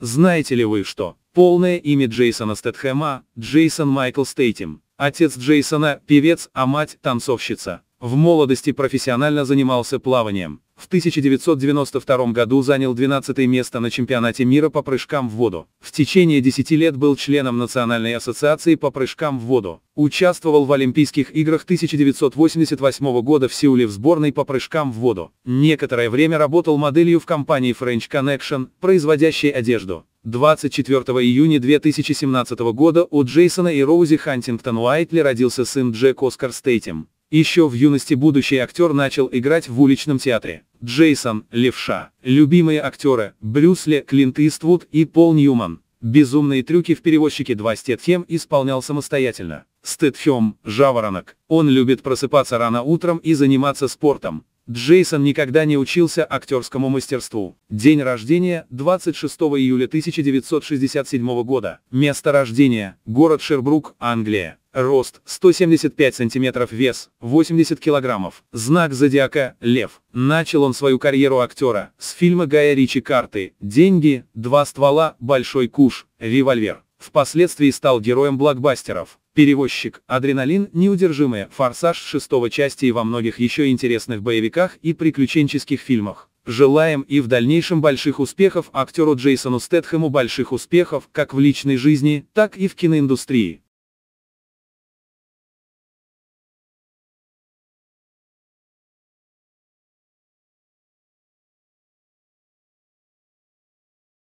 Знаете ли вы что? Полное имя Джейсона Стэтхэма, Джейсон Майкл Стейтем. Отец Джейсона – певец, а мать – танцовщица. В молодости профессионально занимался плаванием. В 1992 году занял 12 место на чемпионате мира по прыжкам в воду. В течение 10 лет был членом Национальной ассоциации по прыжкам в воду. Участвовал в Олимпийских играх 1988 года в Сеуле в сборной по прыжкам в воду. Некоторое время работал моделью в компании French Connection, производящей одежду. 24 июня 2017 года у Джейсона и Роузи Хантингтон Уайтли родился сын Джек Оскар Стейтем. Еще в юности будущий актер начал играть в уличном театре. Джейсон, Левша, любимые актеры, Брюсли, Клинт Иствуд и Пол Ньюман. Безумные трюки в перевозчике 2 Стетхем исполнял самостоятельно. Стетхем, жаворонок. Он любит просыпаться рано утром и заниматься спортом. Джейсон никогда не учился актерскому мастерству. День рождения – 26 июля 1967 года. Место рождения – город Шербрук, Англия. Рост 175 см, вес 80 кг, знак зодиака «Лев». Начал он свою карьеру актера с фильма Гая Ричи «Карты», «Деньги», «Два ствола», «Большой куш», «Револьвер». Впоследствии стал героем блокбастеров «Перевозчик», «Адреналин», «Неудержимые», «Форсаж» шестого части и во многих еще интересных боевиках и приключенческих фильмах. Желаем и в дальнейшем больших успехов актеру Джейсону Стэтхэму больших успехов как в личной жизни, так и в киноиндустрии.